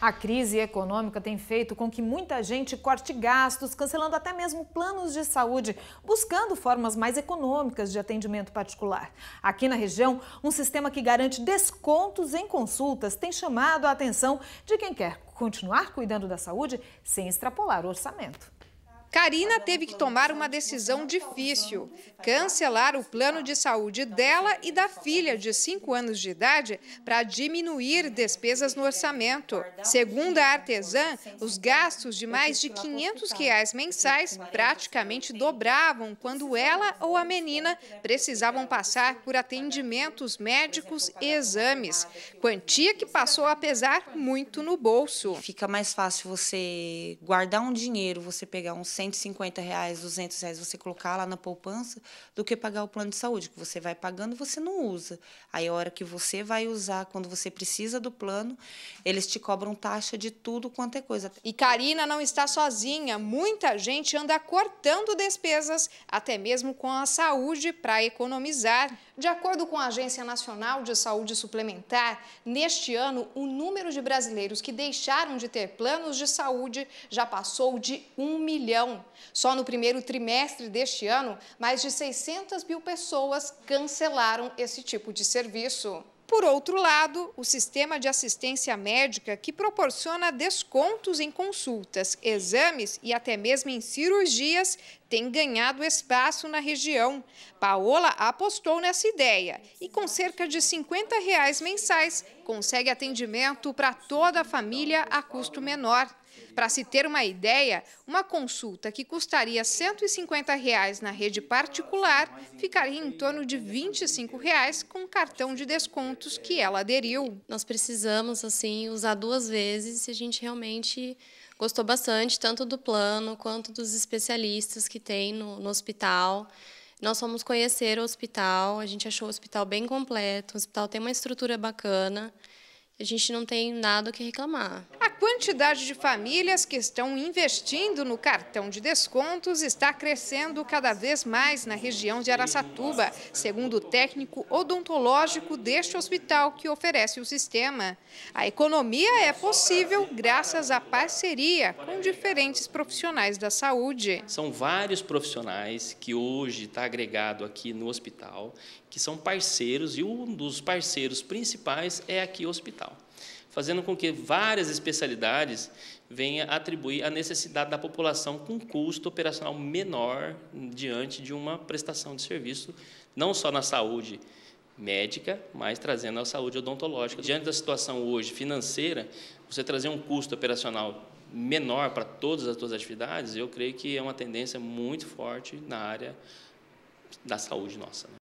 A crise econômica tem feito com que muita gente corte gastos, cancelando até mesmo planos de saúde, buscando formas mais econômicas de atendimento particular. Aqui na região, um sistema que garante descontos em consultas tem chamado a atenção de quem quer continuar cuidando da saúde sem extrapolar o orçamento. Karina teve que tomar uma decisão difícil: cancelar o plano de saúde dela e da filha de 5 anos de idade para diminuir despesas no orçamento. Segundo a artesã, os gastos de mais de 500 reais mensais praticamente dobravam quando ela ou a menina precisavam passar por atendimentos médicos e exames. Quantia que passou a pesar muito no bolso. Fica mais fácil você guardar um dinheiro, você pegar um 150 reais, 200 reais você colocar lá na poupança, do que pagar o plano de saúde, que você vai pagando você não usa. Aí, a hora que você vai usar, quando você precisa do plano, eles te cobram taxa de tudo quanto é coisa. E Karina não está sozinha. Muita gente anda cortando despesas, até mesmo com a saúde, para economizar. De acordo com a Agência Nacional de Saúde Suplementar, neste ano, o número de brasileiros que deixaram de ter planos de saúde já passou de um milhão então, só no primeiro trimestre deste ano, mais de 600 mil pessoas cancelaram esse tipo de serviço. Por outro lado, o sistema de assistência médica, que proporciona descontos em consultas, exames e até mesmo em cirurgias, tem ganhado espaço na região. Paola apostou nessa ideia e, com cerca de 50 reais mensais, consegue atendimento para toda a família a custo menor. Para se ter uma ideia, uma consulta que custaria R$ 150 reais na rede particular ficaria em torno de R$ 25 reais com o cartão de descontos que ela aderiu. Nós precisamos assim usar duas vezes e a gente realmente gostou bastante tanto do plano quanto dos especialistas que tem no, no hospital. Nós fomos conhecer o hospital, a gente achou o hospital bem completo, o hospital tem uma estrutura bacana a gente não tem nada que reclamar. A quantidade de famílias que estão investindo no cartão de descontos está crescendo cada vez mais na região de Araçatuba, segundo o técnico odontológico deste hospital que oferece o sistema. A economia é possível graças à parceria com diferentes profissionais da saúde. São vários profissionais que hoje está agregado aqui no hospital que são parceiros, e um dos parceiros principais é aqui o hospital, fazendo com que várias especialidades venham atribuir a necessidade da população com custo operacional menor diante de uma prestação de serviço, não só na saúde médica, mas trazendo a saúde odontológica. Diante da situação hoje financeira, você trazer um custo operacional menor para todas as suas atividades, eu creio que é uma tendência muito forte na área da saúde nossa. Né?